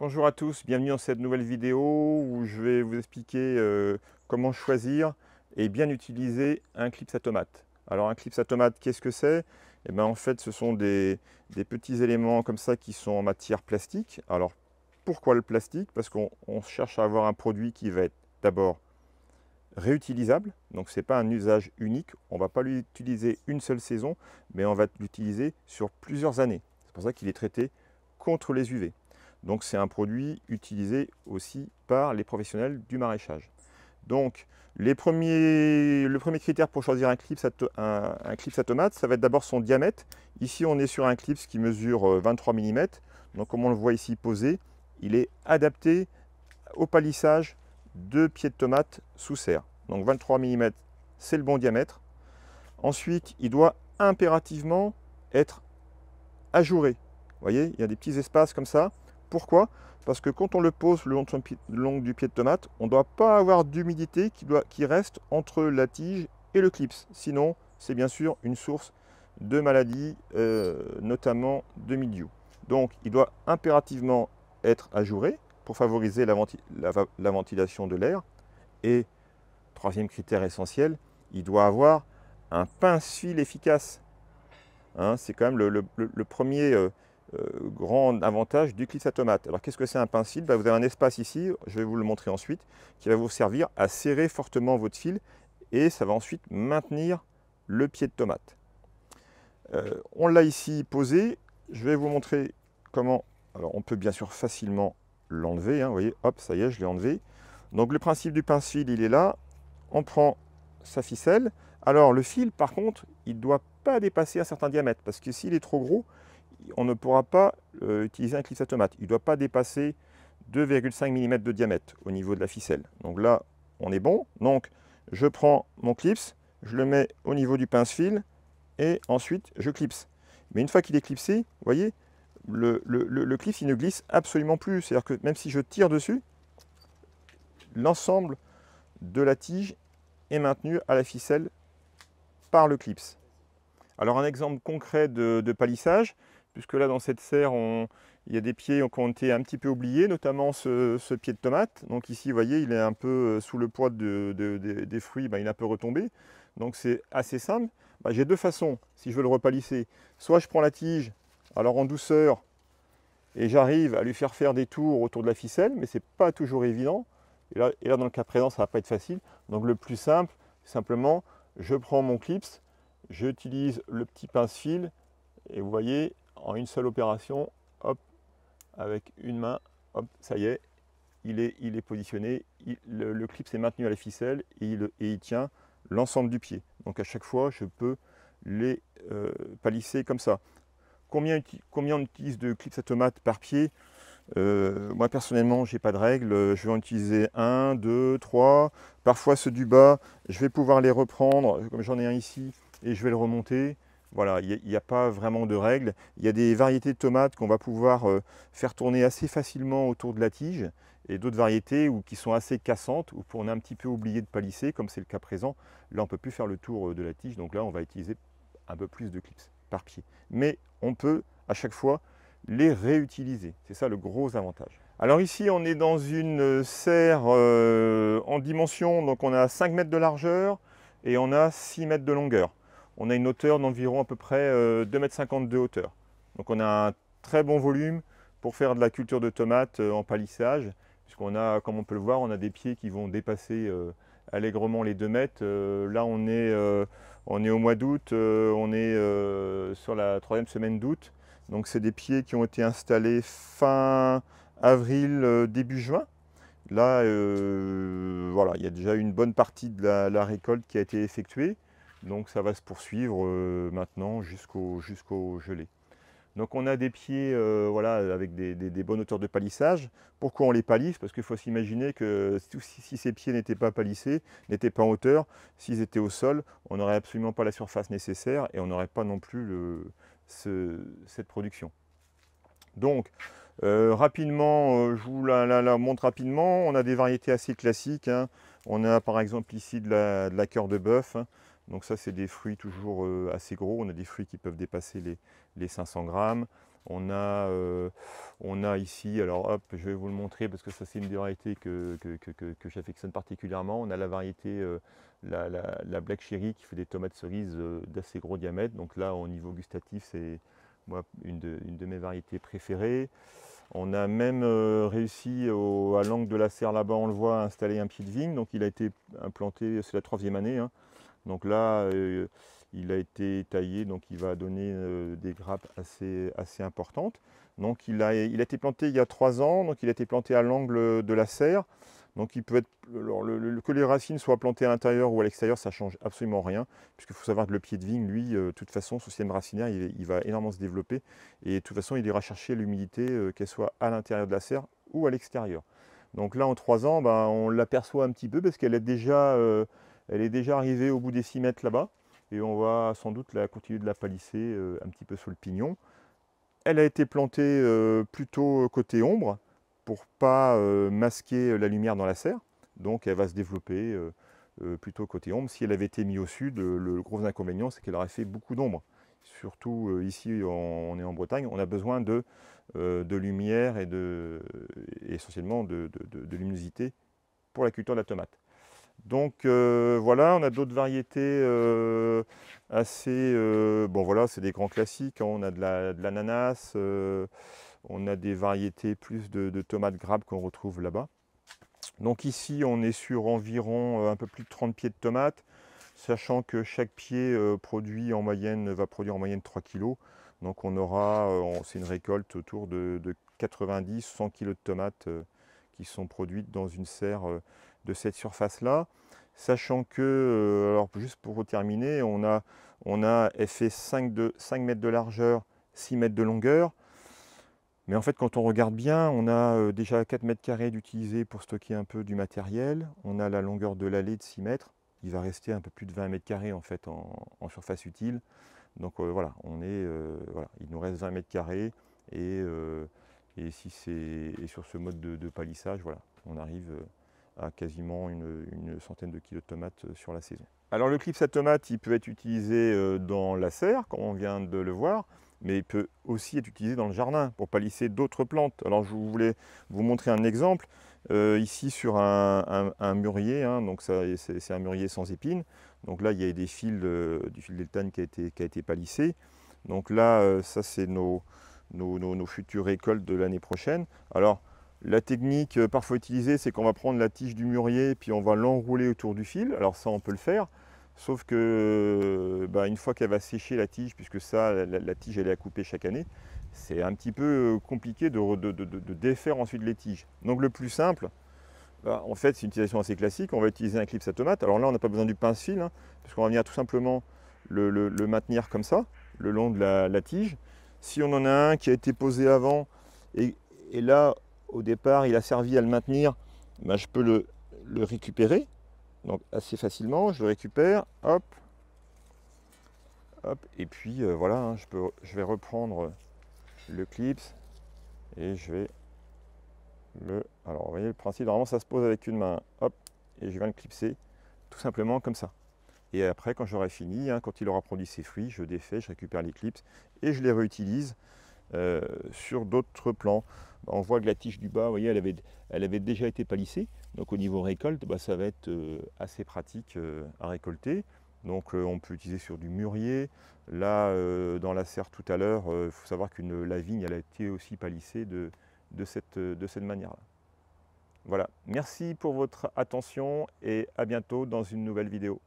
Bonjour à tous, bienvenue dans cette nouvelle vidéo où je vais vous expliquer euh, comment choisir et bien utiliser un clip à tomate. Alors un clip à tomate, qu'est-ce que c'est Et eh bien en fait ce sont des, des, petits éléments comme ça qui sont en matière plastique. Alors pourquoi le plastique Parce qu'on cherche à avoir un produit qui va être d'abord réutilisable, donc ce n'est pas un usage unique, on ne va pas l'utiliser une seule saison, mais on va l'utiliser sur plusieurs années. C'est pour ça qu'il est traité contre les UV. Donc c'est un produit utilisé aussi par les professionnels du maraîchage. Donc les premiers, le premier critère pour choisir un clip à, un, tomate, ça va être d'abord son diamètre. Ici on est sur un clips qui mesure 23 euh, mm. Donc comme on le voit ici posé, il est adapté au palissage de pieds de tomate sous serre. Donc 23 mm, c'est le bon diamètre. Ensuite, il doit impérativement être ajouré. Vous voyez, il y a des petits espaces comme ça. Pourquoi Parce que quand on le pose le long, du pied de tomate, on ne doit pas avoir d'humidité qui, reste entre la tige et le clips. Sinon, c'est bien sûr une source de maladies, euh, notamment de mildiou. Donc, il doit impérativement être ajouré pour favoriser la, ventilation de l'air. Et, troisième critère essentiel, il doit avoir un pince-fil efficace. Hein, c'est quand même le, premier... Euh, euh, grand avantage du clip à tomate. Alors qu'est-ce que c'est un pince bah, Vous avez un espace ici, je vais vous le montrer ensuite, qui va vous servir à serrer fortement votre fil et ça va ensuite maintenir le pied de tomate. Euh, on l'a ici posé, je vais vous montrer comment... Alors on peut bien sûr facilement l'enlever, hein. vous voyez, hop, ça y est, je l'ai enlevé. Donc le principe du pince-fil, il est là, on prend sa ficelle. Alors le fil, par contre, il ne doit pas dépasser un certain diamètre, parce que s'il est trop gros, on ne pourra pas euh, utiliser un clip à tomate. Il ne doit pas dépasser 2,5 mm de diamètre au niveau de la ficelle. Donc là, on est bon. Donc, je prends mon clips, je le mets au niveau du pince-fil et ensuite je clipse. Mais une fois qu'il est clipsé, vous voyez, le, clip ne glisse absolument plus. C'est-à-dire que même si je tire dessus, l'ensemble de la tige est maintenu à la ficelle par le clips. Alors un exemple concret de palissage, puisque là dans cette serre, il y a des pieds qui ont été un petit peu oubliés, notamment ce, pied de tomate. Donc ici, vous voyez, il est un peu euh, sous le poids des fruits, bah, il a un peu retombé. Donc c'est assez simple. Bah, j'ai deux façons, si je veux le repalisser. Soit je prends la tige, alors en douceur, et j'arrive à lui faire faire des tours autour de la ficelle, mais ce n'est pas toujours évident. Et là, dans le cas présent, ça ne va pas être facile. Donc le plus simple, simplement, je prends mon clips, j'utilise le petit pince-fil, et vous voyez, en une seule opération, hop, avec une main, hop, ça y est, il est, il est positionné, le, clip s'est maintenu à la ficelle et il, tient l'ensemble du pied. Donc à chaque fois, je peux les euh, palisser comme ça. Combien, combien on utilise de clips à tomate par pied euh, moi personnellement, j'ai pas de règles, Je vais en utiliser un, deux, trois. Parfois ceux du bas, je vais pouvoir les reprendre, comme j'en ai un ici, et je vais le remonter. Voilà, il n'y a, pas vraiment de règles. Il y a des variétés de tomates qu'on va pouvoir euh, faire tourner assez facilement autour de la tige et d'autres variétés qui sont assez cassantes ou pour on a un petit peu oublié de palisser comme c'est le cas présent. Là, on ne peut plus faire le tour euh, de la tige, donc là, on va utiliser un peu plus de clips par pied. Mais on peut à chaque fois les réutiliser. C'est ça le gros avantage. Alors ici, on est dans une euh, serre en dimension, donc on a 5 mètres de largeur et on a 6 mètres de longueur on a une hauteur d'environ à peu près 2,50 euh, m de hauteur. Donc on a un très bon volume pour faire de la culture de tomates euh, en palissage, puisqu'on a, comme on peut le voir, on a des pieds qui vont dépasser euh, allègrement les 2 mètres. là on est, on est au mois d'août, on est sur la troisième semaine d'août. Donc c'est des pieds qui ont été installés fin avril, début juin. Là, voilà, il y a déjà une bonne partie de la récolte qui a été effectuée. Donc ça va se poursuivre euh, maintenant jusqu'au jusqu'au gelé. Donc on a des pieds euh, voilà, avec des, bonnes hauteurs de palissage. Pourquoi on les palisse Parce qu'il faut s'imaginer que si, ces pieds n'étaient pas palissés, n'étaient pas en hauteur, s'ils étaient au sol, on n'aurait absolument pas la surface nécessaire et on n'aurait pas non plus cette production. Donc euh, rapidement, je vous la, montre rapidement, on a des variétés assez classiques. Hein. On a par exemple ici de la, de cœur de bœuf. Hein. Donc ça, c'est des fruits toujours euh, assez gros. On a des fruits qui peuvent dépasser les, 500 grammes. Euh, on a, ici, alors hop, je vais vous le montrer parce que ça, c'est une des variétés que, j'affectionne particulièrement. On a la variété, euh, la, Black Cherry qui fait des tomates cerises d'assez gros diamètre. Donc là, au niveau gustatif, c'est une de, mes variétés préférées. On a même réussi à l'angle de la serre là-bas, on le voit, à installer un pied de vigne. Donc il a été implanté, c'est la troisième année. Hein. Donc là, euh, il a été taillé, donc il va donner euh, des grappes assez, assez importantes. Donc il a, il a été planté il y a trois ans, donc il a été planté à l'angle de la serre. Donc il peut être, que les racines soient plantées à l'intérieur ou à l'extérieur, ça ne change absolument rien, puisqu'il faut savoir que le pied de vigne, lui, euh, de toute façon, ce système racinaire, il, va énormément se développer, et de toute façon, il ira chercher l'humidité, qu'elle soit à l'intérieur de la serre ou à l'extérieur. Donc là, en trois ans, ben, on l'aperçoit un petit peu, parce qu'elle est déjà... Elle est déjà arrivée au bout des 6 mètres là-bas et on va sans doute la continuer de la palisser euh, un petit peu sous le pignon. Elle a été plantée euh, plutôt euh, côté ombre pour pas masquer la lumière dans la serre. Donc elle va se développer plutôt côté ombre. Si elle avait été mise au sud, le, gros inconvénient c'est qu'elle aurait fait beaucoup d'ombre. Surtout ici, on, est en Bretagne, on a besoin de, lumière et, essentiellement de, de luminosité pour la culture de la tomate. Donc euh, voilà, on a d'autres variétés euh, assez... Euh, bon voilà, c'est des grands classiques, hein. on a de l'ananas, on a des variétés plus de, tomates grappes qu'on retrouve là-bas. Donc ici, on est sur environ un peu plus de 30 pieds de tomates, sachant que chaque pied produit en moyenne, va produire en moyenne 3 kg. Donc on aura, c'est une récolte autour de, de 90-100 kg de tomates qui sont produites dans une serre de cette surface-là. Sachant que, euh, alors juste pour terminer, on a, on a fait 5, mètres de largeur, 6 mètres de longueur. Mais en fait, quand on regarde bien, on a euh, déjà 4 mètres carrés d'utiliser pour stocker un peu du matériel. On a la longueur de l'allée de 6 mètres. Il va rester un peu plus de 20 mètres carrés en fait en, surface utile. Donc euh, voilà, on est, voilà, il nous reste 20 mètres carrés. Et, si c'est sur ce mode de, palissage, voilà, on arrive quasiment une, centaine de kilos de tomates euh, sur la saison. Alors le clip à tomate, il peut être utilisé euh, dans la serre, comme on vient de le voir, mais il peut aussi être utilisé dans le jardin pour palisser d'autres plantes. Alors je voulais vous montrer un exemple, euh, ici sur un, mûrier, hein. donc c'est un mûrier sans épines, donc là il y a des fils du fil d'Eltagne qui, a été, qui a été palissé, donc là ça c'est nos, nos, futures récoltes de l'année prochaine. Alors la technique euh, parfois utilisée, c'est qu'on va prendre la tige du mûrier puis on va l'enrouler autour du fil. Alors ça, on peut le faire. Sauf que, euh, bah, une fois qu'elle va sécher la tige, puisque ça, la, tige, elle est à couper chaque année, c'est un petit peu euh, compliqué de, défaire ensuite les tiges. Donc le plus simple, bah, en fait, c'est une utilisation assez classique. On va utiliser un clip à tomate. Alors là, on n'a pas besoin du pince-fil, hein, parce qu'on va venir tout simplement le, maintenir comme ça, le long de la, tige. Si on en a un qui a été posé avant, et là, au départ, il a servi à le maintenir, ben, je peux le, récupérer. Donc assez facilement, je le récupère, hop, hop, et puis euh, voilà, hein, je, peux, je vais reprendre le clips et je vais le... Alors vous voyez le principe, normalement ça se pose avec une main, hop, et je viens le clipser tout simplement comme ça. Et après, quand j'aurai fini, hein, quand il aura produit ses fruits, je défais, je récupère les clips et je les réutilise euh, sur d'autres plans. On voit que la tige du bas, vous voyez, elle avait, déjà été palissée. Donc au niveau récolte, bah, ça va être euh, assez pratique euh, à récolter. Donc on peut utiliser sur du mûrier. Là, dans la serre tout à l'heure, il faut savoir que la vigne, elle a été aussi palissée de cette manière-là. Voilà, merci pour votre attention et à bientôt dans une nouvelle vidéo.